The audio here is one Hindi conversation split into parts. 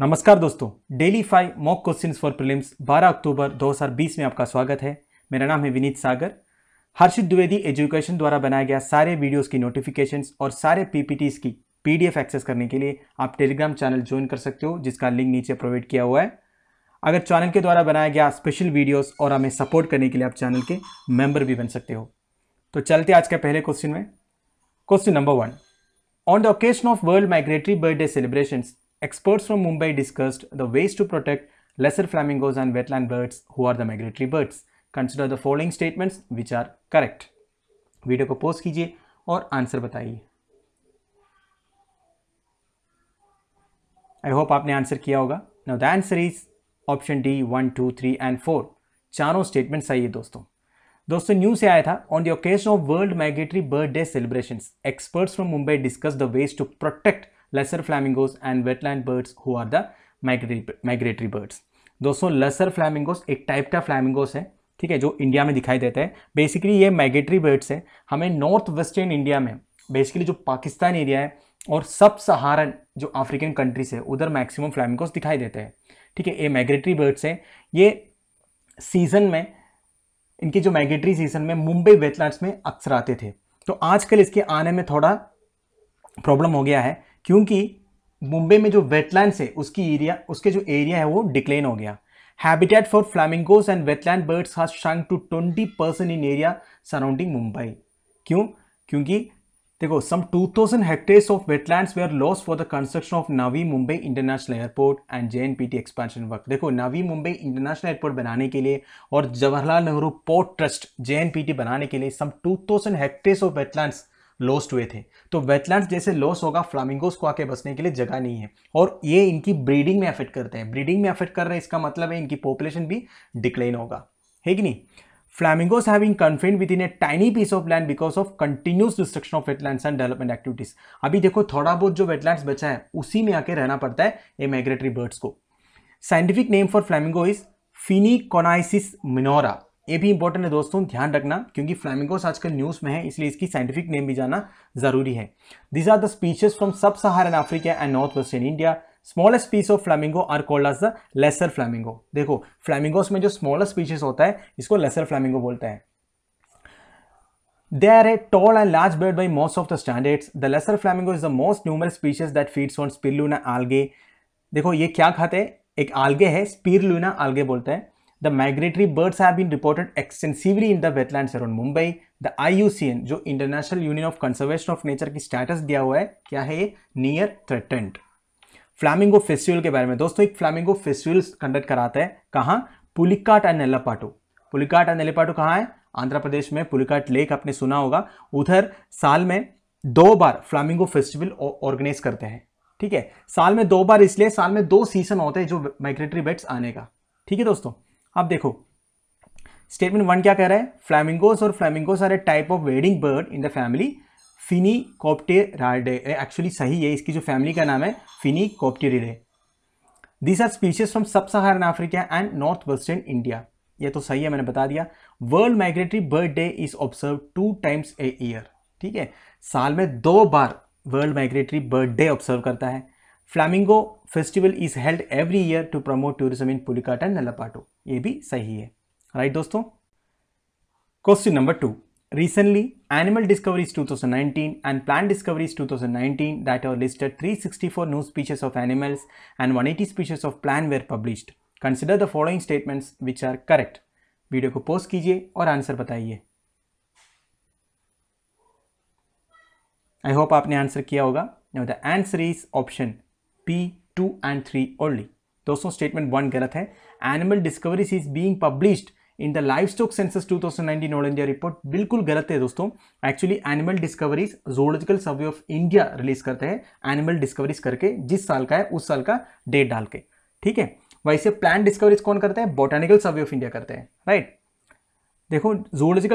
नमस्कार दोस्तों daily five mock questions for prelims 12 अक्टूबर 2020 में आपका स्वागत है मेरा नाम है विनीत सागर हर्षित द्विवेदी एजुकेशन द्वारा बनाया गया सारे वीडियोस की नोटिफिकेशंस और सारे पीपीटीज की पीडीएफ एक्सेस करने के लिए आप टेलीग्राम चैनल ज्वाइन कर सकते हो जिसका लिंक नीचे प्रोवाइड किया हुआ है अगर चैनल के द्वारा बनाया गया स्पेशल वीडियोस और हमें सपोर्ट करने के लिए आप चैनल के मेंबर भी बन सकते हो तो चलते आज के पहले क्वेश्चन में question number one on the occasion of world migratory birthday celebrations experts from Mumbai discussed the ways to protect lesser flamingos and wetland birds who are the migratory birds. Consider the following statements which are correct. Video को post कीजिए और answer बताइए I hope आपने answer किया होगा Now the answer is option D, one two three and four चारों statements सही है दोस्तों दोस्तों न्यूज से आया था on the occasion of world migratory bird day celebration experts from Mumbai discuss the ways to protect lesser flamingos and wetland birds who are the migratory migratory birds दोस्तों lesser flamingos एक टाइप का flamingos है ठीक है जो इंडिया में दिखाई देता है बेसिकली ये माइग्रेटरी बर्ड्स है हमें नॉर्थ वेस्टर्न इंडिया में बेसिकली जो पाकिस्तान एरिया है और सब सहारन जो अफ्रीकन कंट्रीज है उधर मैक्सिमम फ्लैमिंगोस दिखाई देते हैं ठीक है ये माइग्रेटरी बर्ड्स हैं ये सीजन में इनके जो माइग्रेटरी सीजन में मुंबई वेटलैंड्स में अक्सर आते थे तो आजकल इसके आने में थोड़ा प्रॉब्लम हो गया है क्योंकि मुंबई में जो वेटलैंड्स है उसकी एरिया उसके जो एरिया है वो डिक्लेन हो गया habitat for flamingos and wetland birds has shrunk to twenty percent in area surrounding Mumbai क्यों क्योंकि देखो some 2000 hectares of wetlands were lost for the construction of Navi Mumbai international airport and T expansion work देखो नवी मुंबई इंटरनेशनल एयरपोर्ट बनाने के लिए और Jawaharlal Nehru port trust T बनाने के लिए some 2000 hectares of wetlands lost हुए थे तो वेटलैंड जैसे लॉस होगा फ्लामिंगोस को आके बसने के लिए जगह नहीं है और ये इनकी ब्रीडिंग में अफेक्ट करते हैं ब्रीडिंग में अफेक्ट कर रहे हैं इसका मतलब है इनकी पॉपुलेशन भी डिक्लाइन होगा है कि नहीं फ्लैमिंगोज है confined within a tiny piece of land because of continuous destruction of wetland and development activities अभी देखो थोड़ा बहुत जो वेटलैंड बचा है उसी में आके रहना पड़ता है ए माइग्रेटरी बर्ड्स को scientific name for flamingo is Phoeniconaias minor ये भी इंपॉर्टेंट है दोस्तों ध्यान रखना क्योंकि फ्लैमिंगोस आजकल न्यूज़ में है इसलिए इसकी साइंटिफिक नेम भी जाना जरूरी है these are the species from sub Saharan Africa and north western India smallest piece of flamingo are called as the lesser flamingo देखो फ्लैमिंगोस में जो स्मॉलेस्ट स्पीशीज होता है इसको लेसर फ्लैमिंगो बोलता है they are a tall and large bird by most of the standards the lesser flamingo is the most numerous species that feeds on spirulina algae. देखो ये क्या खाते हैं एक आलगे है spirulina आलगे बोलते हैं the migratory birds have been reported extensively in the wetlands around Mumbai the I जो international union of conservation of nature की स्टेटस दिया हुआ है क्या है ये नियर थ्रेटेंट फ्लैमिंगो फेस्टिवल के बारे में दोस्तों एक फ्लैमिंगो फेस्टिवल कंडक्ट कराता है कहाँ पुलिकाट एंड एल्लापाटो पुलिकाट एंड एल्लापाटो कहाँ है आंध्र प्रदेश में पुलिकाट लेक आपने सुना होगा उधर साल में दो बार फ्लैमिंगो फेस्टिवल ऑर्गेनाइज करते हैं ठीक है साल में दो बार इसलिए साल में दो सीजन होते हैं जो माइग्रेटरी बर्ड्स आने का ठीक है दोस्तों अब देखो स्टेटमेंट वन क्या कह रहा है फ्लैमिंगोस और flamingos are a type of wading bird in the family Phoenicopteridae actually सही है इसकी जो फैमिली का नाम है Phoenicopteridae these are species from sub Saharan Africa and north western India ये तो सही है मैंने बता दिया world migratory bird day is observe two times a year ठीक है साल में दो बार world migratory bird day observe करता है flamingo festival is held every year to promote tourism in Pulicat and Nelapattu ये भी सही है राइट दोस्तों question number two Recently, animal discoveries 2019 and plant discoveries 2019 that are listed 364 new species of animals and 180 species of plant were published. Consider the following statements which are correct. Video को पोस्ट कीजिए और आंसर बताइए आई होप आपने आंसर किया होगा the answer is option P two and three only दोस्तों स्टेटमेंट वन गलत है animal discoveries is being published in the livestock census 2019 all India report बिल्कुल गलत है दोस्तों actually animal discoveries zoological survey of India release करते हैं एनिमल डिस्कवरीज करके जिस साल का है उस साल का डेट डाल के ठीक है वैसे प्लांट डिस्कवरीज कौन करते हैं बोटानिकल सर्वे ऑफ इंडिया करते हैं राइट देखो zoological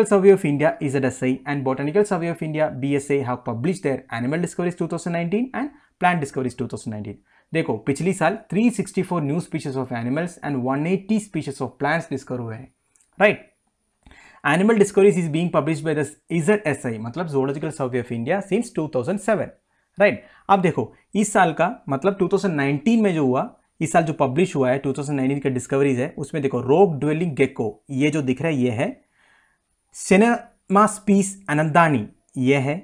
survey zoological survey of india is and SI survey of India B S bsa have publish their animal discoveries 2019 and plant discoveries 2019 देखो पिछली साल 364 new species of animals and 180 species of plants discover हुए हैं right animal discoveries is being publish by the Z S I मतलब zoological survey of India since 2007 right अब देखो इस साल का मतलब 2019 में जो हुआ इस साल जो पब्लिश हुआ है 2019 का डिस्कवरीज है उसमें देखो रोग ड्वेलिंग गेको ये जो दिख रहा है ये है सिनेमा स्पीस अनंदानी ये है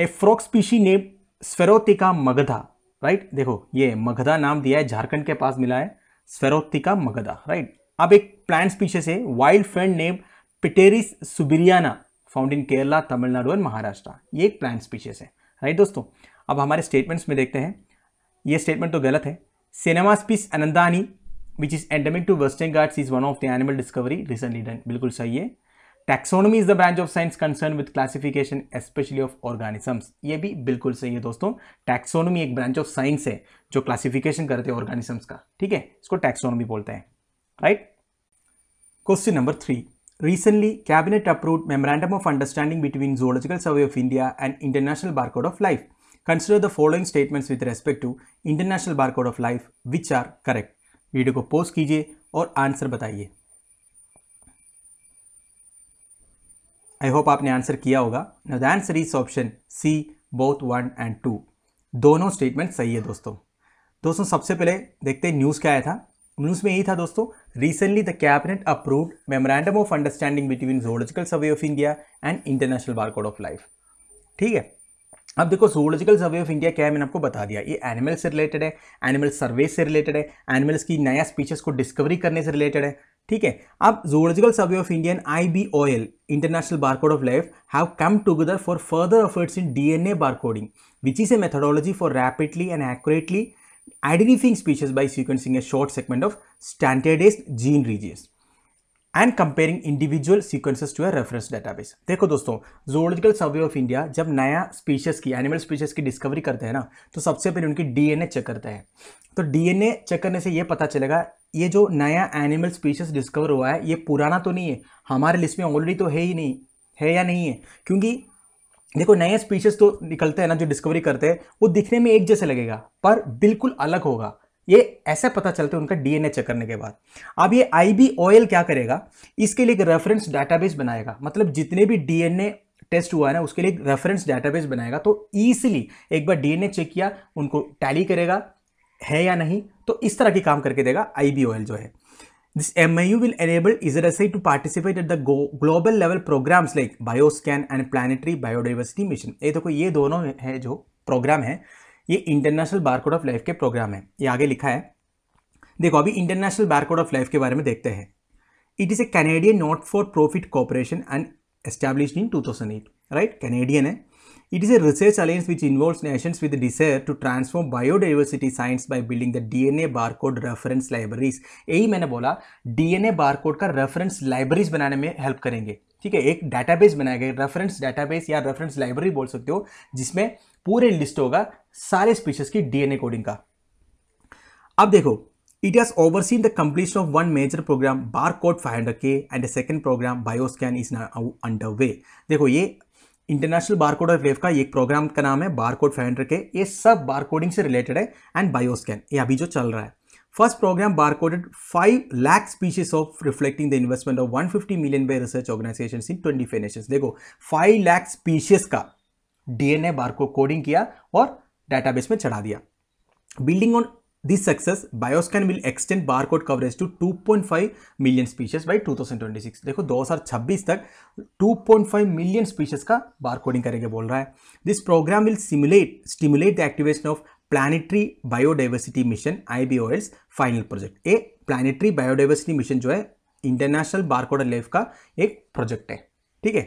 ए फ्रोक स्पीशी नेम स्वेरोतिका मगधा राइट देखो ये मगधा नाम दिया है झारखंड के पास मिला है स्वरोतिका मगधा राइट अब एक प्लांट स्पीशीज है वाइल्ड फ्रेंड नेम पिटेरिस सुबिरियाना found in Kerala Tamil Nadu and Maharashtra ये एक प्लांट स्पीशीज है राइट दोस्तों अब हमारे स्टेटमेंट्स में देखते हैं ये स्टेटमेंट तो गलत है सिनेमा स्पीस अनंदानी which is endemic to western Ghats is one of the animal discovery recently done बिल्कुल सही है taxonomy is the branch of science concern with classification specially of organisms ये भी बिल्कुल सही है दोस्तों टैक्सोनॉमी एक ब्रांच ऑफ साइंस है जो क्लासिफिकेशन करते हैं ऑर्गेनिजम्स का ठीक है इसको टैक्सोनॉमी बोलते हैं right question number three Recently, Cabinet approved Memorandum of Understanding between Zoological Survey of India and International Barcode of Life. Consider the following statements with respect to International Barcode of Life, which are correct. Video को पोस्ट कीजिए और आंसर बताइए आई होप आपने आंसर किया होगा the answer is option C both one and two दोनों स्टेटमेंट सही है दोस्तों दोस्तों सबसे पहले देखते हैं न्यूज़ क्या आया था न्यूज़ में यही था दोस्तों recently the cabinet approved memorandum of understanding between zoological survey of India and international bar code of life ठीक है अब देखो जोलॉजिकल सर्वे ऑफ इंडिया क्या है मैंने आपको बता दिया ये एनिमल से रिलेटेड है एनिमल सर्वे से रिलेटेड है एनिमल्स की नया स्पीशीज को डिस्कवरी करने से रिलेटेड है ठीक है अब zoological survey of Indian I B oil international bar code of life have come together for further efforts in DNA coding which is a methodology for rapidly and accurately identifying species by sequencing a short segment of standardised gene regions and comparing individual sequences to a reference database देखो दोस्तों जोलॉजिकल सर्वे ऑफ इंडिया जब नया स्पीशीज की एनिमल स्पीशीज की डिस्कवरी करते हैं ना तो सबसे पहले उनकी डीएनए चेक करते हैं तो डी एन ए चेक करने से यह पता चलेगा ये जो नया एनिमल स्पीशीज डिस्कवर हुआ है ये पुराना तो नहीं है हमारे लिस्ट में ऑलरेडी तो है ही नहीं है या नहीं है क्योंकि देखो नए स्पीशीज तो निकलते हैं ना जो डिस्कवरी करते हैं वो दिखने में एक जैसे लगेगा पर बिल्कुल अलग होगा ये ऐसे पता चलता है उनका डीएनए चेक करने के बाद अब ये आई बी ऑयल क्या करेगा इसके लिए एक रेफरेंस डाटाबेस बनाएगा मतलब जितने भी डीएनए टेस्ट हुआ है ना उसके लिए एक रेफरेंस डाटाबेस बनाएगा तो ईजिली एक बार डीएनए चेक किया उनको टैली करेगा है या नहीं तो इस तरह की काम करके देगा आई जो है this M This MIU will enable ISRSI to participate at the global level programmes like BIOSCAN and planetary biodiversity mission ये देखो ये दोनों है जो प्रोग्राम है ये इंटरनेशनल बारकोड ऑफ लाइफ के प्रोग्राम है ये आगे लिखा है देखो अभी इंटरनेशनल बारकोड ऑफ लाइफ के बारे में देखते हैं it is a Canadian not for profit corporation and establish in two thousand eight right Canadian है It is a research alliance which involves nations with the desire to transform biodiversity science by building the DNA barcode reference libraries. यही मैंने बोला DNA barcode का reference libraries बनाने में help करेंगे ठीक है एक database बनाया गया reference database या reference library बोल सकते हो जिसमें पूरे list होगा सारे species की DNA coding का अब देखो It has overseen the completion of one major program, Barcode 500K, and a second program, Bioscan, is now underway. देखो ये इंटरनेशनल बारकोड और वेव का एक प्रोग्राम का नाम है बारकोड फाइव हंड्रेड के ये सब बारकोडिंग से रिलेटेड है एंड बायोस्कैन ये अभी जो चल रहा है first programme barcoded 5 lakh species of reflecting the investment of 150 million by research organisation in five nation देखो 5 लाख स्पीशीज का डीएनए बारकोड कोडिंग किया और डेटाबेस में चढ़ा दिया building on This success, Bioscan will extend barcode coverage to 2.5 million species by 2026. dekho 2026 tak 2.5 million species ka barcoding karenge bol raha hai This program will simulate, stimulate the activation of planetary biodiversity mission ibol's final project a planetary biodiversity mission jo hai international barcode life ka ek project hai theek hai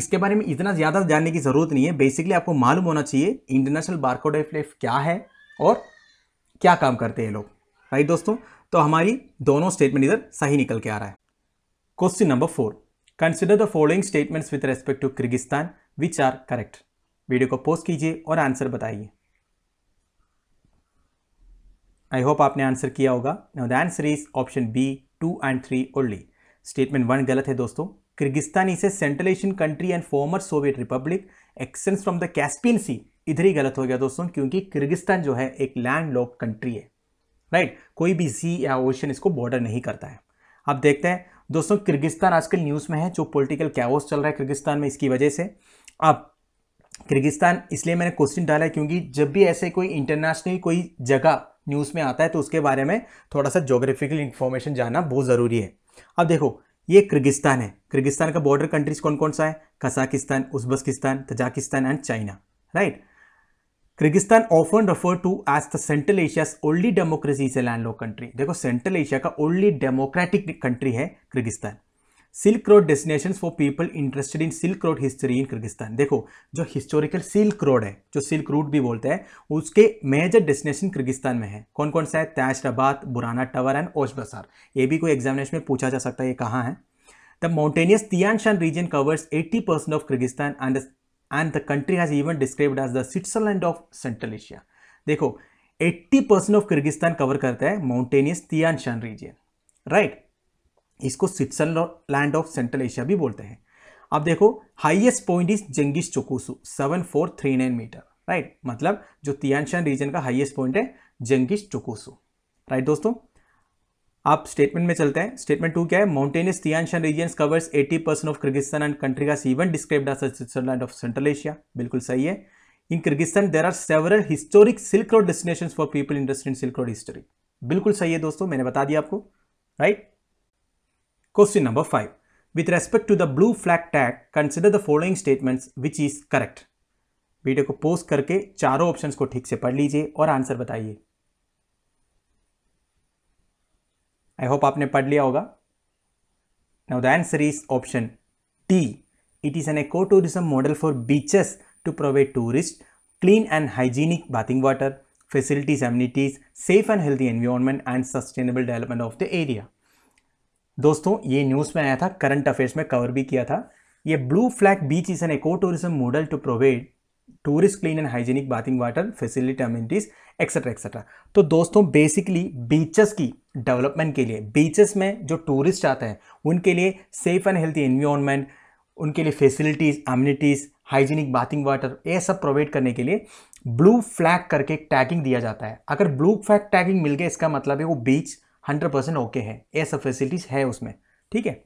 इसके बारे में इतना ज़्यादा जानने की ज़रूरत नहीं है बेसिकली आपको मालूम होना चाहिए इंटरनेशनल बारकोड लाइफ क्या है और क्या काम करते हैं लोग राइट दोस्तों तो हमारी दोनों स्टेटमेंट इधर सही निकल के आ रहा है question number four consider the following statements with respect to Kyrgyzstan which are correct video को पोस्ट कीजिए और आंसर बताइए आई होप आपने आंसर किया होगा the answer is option B two and three only statement one गलत है दोस्तों Kyrgyzstan इसे a Central Asian country and former Soviet republic, extends from the Caspian इधर ही गलत हो गया दोस्तों क्योंकि किर्गिस्तान जो है एक लैंड लॉक कंट्री है राइट कोई भी सी या ओशन इसको बॉर्डर नहीं करता है अब देखते हैं दोस्तों किर्गिस्तान आजकल न्यूज़ में है जो पॉलिटिकल कैवोस चल रहा है किर्गिस्तान में इसकी वजह से अब किर्गिस्तान इसलिए मैंने क्वेश्चन डाला है क्योंकि जब भी ऐसे कोई इंटरनेशनल कोई जगह न्यूज़ में आता है तो उसके बारे में थोड़ा सा जोग्राफिकल इन्फॉर्मेशन जानना बहुत ज़रूरी है अब देखो ये किर्गिस्तान है किर्गिस्तान का बॉर्डर कंट्रीज कौन कौन सा है Kazakhstan Uzbekistan Tajikistan and China right Kyrgyzstan often refer to as the central Asia only democracy से लैंड लॉक कंट्री देखो सेंट्रल एशिया का ओनली डेमोक्रेटिक कंट्री है Kyrgyzstan silk road destination for people interested in silk road history in Kyrgyzstan देखो जो हिस्टोरिकल सिल्क रोड है जो सिल्क रूट भी बोलते हैं उसके मेजर डेस्टिनेशन किर्गिस्तान में है कौन कौन सा है तैशराबाद बुराना टावर एंड ओश बसार ये भी कोई एग्जामिनेशन में पूछा जा सकता है ये कहाँ है the mountainous Tianshan region covers 80% of Kyrgyzstan and and the country has even described as the Switzerland of central Asia देखो 80 परसेंट ऑफ किर्गिस्तान कवर करता है mountainous Tian Shan region right इसको स्विट्जरलैंड ऑफ सेंट्रल एशिया भी बोलते हैं अब देखो highest point is Jengish Chokusu nine metre right मतलब जो तियानशान रीजन का हाइएस्ट पॉइंट है जंगिस चोकोसू राइट दोस्तों आप स्टेटमेंट में चलते हैं स्टेटमेंट टू क्या है mountainous Tianshan region covers 80 percent of Kyrgyzstan and country का सीवन described Switzerland of central Asia बिल्कुल सही है in Kyrgyzstan there are several historic silk road destination for people industry in silk road history बिल्कुल सही है दोस्तों मैंने बता दिया आपको right question number five with respect to the blue flag tag consider the following statements which is correct video को पोस्ट करके चारों ऑप्शन को ठीक से पढ़ लीजिए और आंसर बताइए आई होप आपने पढ़ लिया होगा now the answer is option T it is an eco tourism model for beaches to provide tourist clean and hygienic bathing water facilities amenities safe and healthy environment and sustainable development of the area दोस्तों ये न्यूज़ में आया था करंट अफेयर्स में कवर भी किया था ये blue flag beach is an eco tourism model to provide tourist clean and hygienic bathing water facility amenities etcetera etcetera तो दोस्तों बेसिकली बीचेस की डेवलपमेंट के लिए बीचेस में जो टूरिस्ट आते हैं उनके लिए सेफ एंड हेल्थी इन्वायरमेंट उनके लिए facilities amenities hygienic bathing water ये सब प्रोवाइड करने के लिए ब्लू फ्लैग करके एक टैगिंग दिया जाता है अगर ब्लू फ्लैग टैगिंग मिल गया इसका मतलब है वो बीच 100 परसेंट ओके है ये सब फैसिलिटीज़ है उसमें ठीक है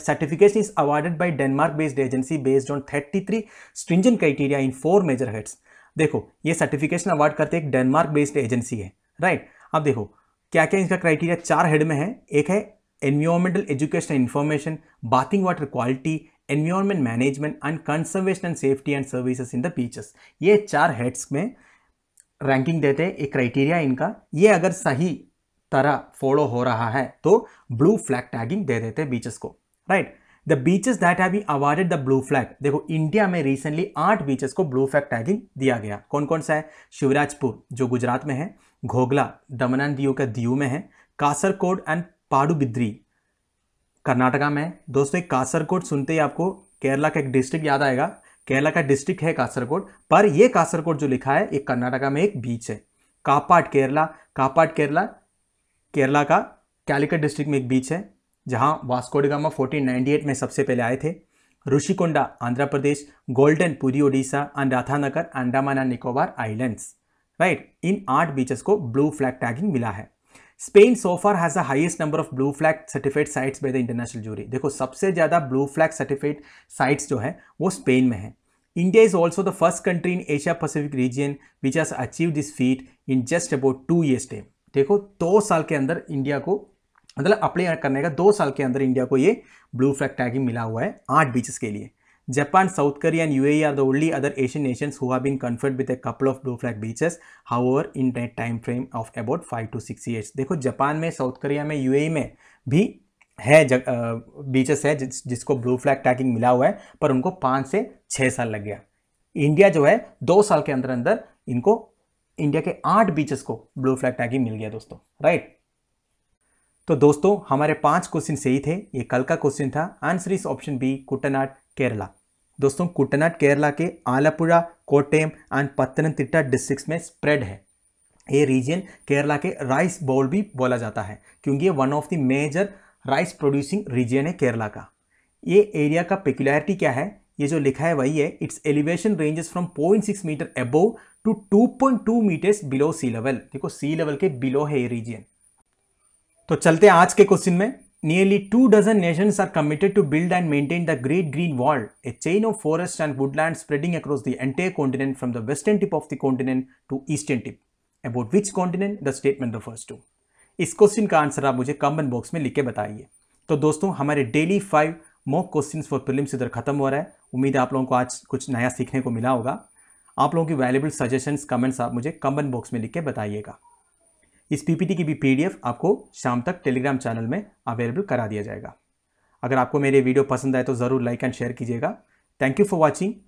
certification is is by Denmark based agency based on thirty 33 stringent criteria in four major heads देखो ये सर्टिफिकेशन अवार्ड करते एक डेनमार्क बेस्ड एजेंसी है राइट अब देखो क्या क्या इसका क्राइटेरिया चार हेड में है एक है environmental education information bathing water quality environment management and conservation and safety and services in the beaches ये चार हेड्स में रैंकिंग देते हैं एक क्राइटेरिया इनका ये अगर सही तरह फॉलो हो रहा है तो ब्लू फ्लैग टैगिंग दे देते हैं बीचेस को right right? The beaches that have be awarded the blue flag देखो इंडिया में रिसेंटली आठ बीचेस को ब्लू फ्लैग टैगिंग दिया गया कौन कौन सा है शिवराजपुर जो गुजरात में है घोगला दमन एंड दीव के दीव में है कासरकोड एंड पाडुबिद्री कर्नाटका में दोस्तों एक कासरकोड सुनते ही आपको केरला का एक डिस्ट्रिक्ट याद आएगा केरला का डिस्ट्रिक्ट है कासरकोड पर ये कासरकोड जो लिखा है ये कर्नाटका में एक बीच है कापाट केरला कापाट केरला केरला का कैलिकट डिस्ट्रिक्ट में एक बीच है जहां वास्कोडिगामा 1498 में सबसे पहले आए थे Rushikonda Andhra Pradesh golden Puri Odisha and Radhanagar Andaman and Nicobar islands right इन आठ बीचेस को ब्लू फ्लैग टैगिंग मिला है Spain so far has the highest number of blue flag certified sites by the international jury देखो सबसे ज़्यादा ब्लू फ्लैग सर्टिफाइड साइट्स जो है वो स्पेन में है India is also the first country in Asia Pacific region which has achieve this feat in just about two years time देखो दो साल के अंदर इंडिया को मतलब अप्लाई करने का दो साल के अंदर इंडिया को ये ब्लू फ्लैग टैगिंग मिला हुआ है आठ बीचेस के लिए South Korea and UAE are the only other Asian nations who have been been with with couple of blue flag beaches however in that time frame of about five to six years देखो जापान में साउथ कोरिया में यूएई e में भी है बीचेस है जिस, जिसको ब्लू फ्लैग टैगिंग मिला हुआ है पर उनको पाँच से छः साल लग गया इंडिया जो है दो साल के अंदर अंदर इनको इंडिया के आठ बीचेस को ब्लू फ्लैग टैगिंग मिल गया दोस्तों राइट तो दोस्तों हमारे पांच क्वेश्चन सही थे ये कल का क्वेश्चन था answer is option B Kuttanad Kerala दोस्तों कुटनाट केरला के आलापुरा कोटेम एंड तिट्टा डिस्ट्रिक्ट में स्प्रेड है ये रीजन केरला के राइस बॉल भी बोला जाता है क्योंकि ये one of the major rice producing region है केरला का ये एरिया का पेक्युलरिटी क्या है ये जो लिखा है वही है its elevation ranges from 0.6 metre above to 2.2 metres below sea level देखो सी लेवल के बिलो है ये रीजन तो चलते आज के क्वेश्चन में nearly two dozen nation are committed to build and maintain the great green world a chain of forest and woodland spreading across the entire continent from the western tip of the continent to eastern tip about which continent the statement first to इस क्वेश्चन का आंसर आप मुझे कमेंट बॉक्स में लिख के बताइए तो दोस्तों हमारे daily five mock question for film इधर खत्म हो रहा है उम्मीद है आप लोगों को आज कुछ नया सीखने को मिला होगा आप लोगों की वैल्यूबल सजेशंस कमेंट्स आप मुझे कमेंट बॉक्स में लिख के बताइएगा इस पीपीटी की भी पीडीएफ आपको शाम तक टेलीग्राम चैनल में अवेलेबल करा दिया जाएगा अगर आपको मेरे वीडियो पसंद आए तो ज़रूर लाइक एंड शेयर कीजिएगा थैंक यू फॉर वॉचिंग